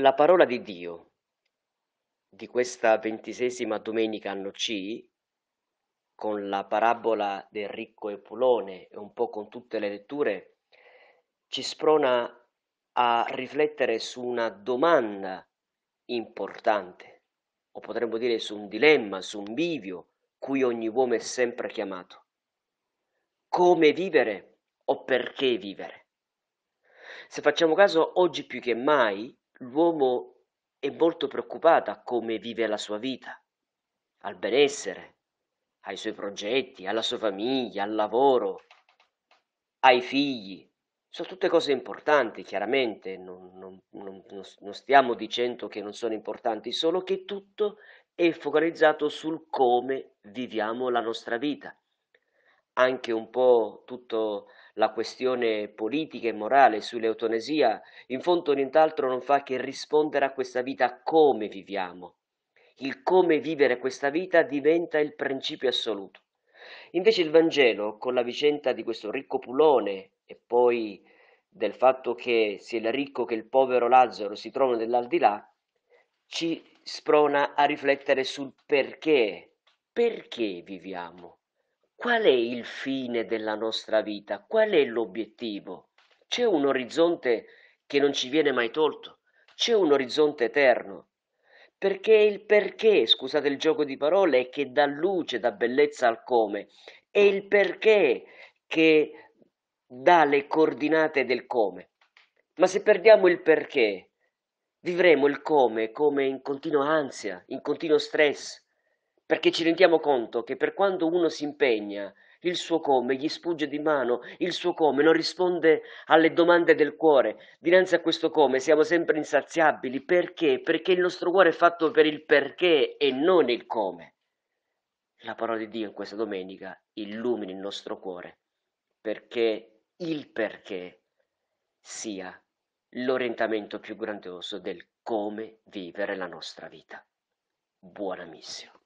La parola di Dio di questa ventisesima domenica anno C, con la parabola del ricco e pulone e un po' con tutte le letture, ci sprona a riflettere su una domanda importante, o potremmo dire su un dilemma, su un bivio cui ogni uomo è sempre chiamato. Come vivere o perché vivere? Se facciamo caso, oggi più che mai L'uomo è molto preoccupato a come vive la sua vita, al benessere, ai suoi progetti, alla sua famiglia, al lavoro, ai figli. Sono tutte cose importanti, chiaramente, non, non, non, non, stiamo dicendo che non sono importanti, solo che tutto è focalizzato sul come viviamo la nostra vita anche un po' tutta la questione politica e morale sull'eutonesia, in fondo nient'altro non fa che rispondere a questa vita come viviamo. Il come vivere questa vita diventa il principio assoluto. Invece il Vangelo, con la vicenda di questo ricco pulone e poi del fatto che sia il ricco che il povero Lazzaro si trovano nell'aldilà, ci sprona a riflettere sul perché, perché viviamo qual è il fine della nostra vita? Qual è l'obiettivo? C'è un orizzonte che non ci viene mai tolto, c'è un orizzonte eterno. Perché il perché, scusate il gioco di parole, è che dà luce, dà bellezza al come, è il perché che dà le coordinate del come. Ma se perdiamo il perché, vivremo il come come in continua ansia, in continuo stress, perché ci rendiamo conto che per quando uno si impegna, il suo come gli sfugge di mano, il suo come non risponde alle domande del cuore. Dinanzi a questo come siamo sempre insaziabili. Perché? Perché il nostro cuore è fatto per il perché e non il come. La parola di Dio in questa domenica illumini il nostro cuore perché il perché sia l'orientamento più grandioso del come vivere la nostra vita. Buona missione.